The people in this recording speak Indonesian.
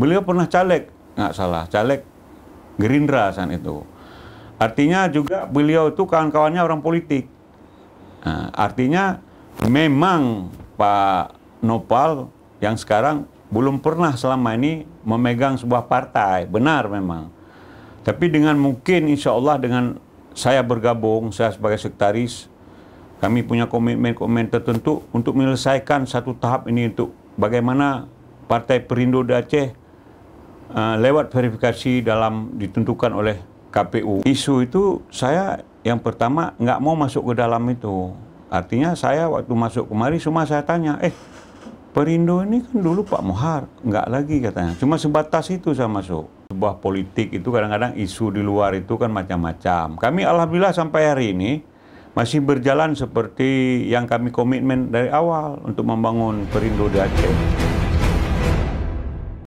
Beliau pernah caleg, nggak salah, caleg Gerindra saat itu. Artinya juga beliau itu kawan-kawannya orang politik. Nah, artinya memang Pak Nopal yang sekarang belum pernah selama ini memegang sebuah partai, benar memang. Tapi dengan mungkin insya Allah dengan saya bergabung, saya sebagai sekretaris kami punya komitmen-komitmen tertentu untuk menyelesaikan satu tahap ini untuk bagaimana Partai Perindo Aceh Ah, lewat verifikasi dalam ditentukan oleh KPU. Isu itu saya yang pertama nggak mau masuk ke dalam itu. Artinya saya waktu masuk kemari semua saya tanya, eh Perindo ini kan dulu Pak Mohar, nggak lagi katanya. Cuma sebatas itu saya masuk. Sebuah politik itu kadang-kadang isu di luar itu kan macam-macam. Kami alhamdulillah sampai hari ini masih berjalan seperti yang kami komitmen dari awal untuk membangun Perindo di Aceh.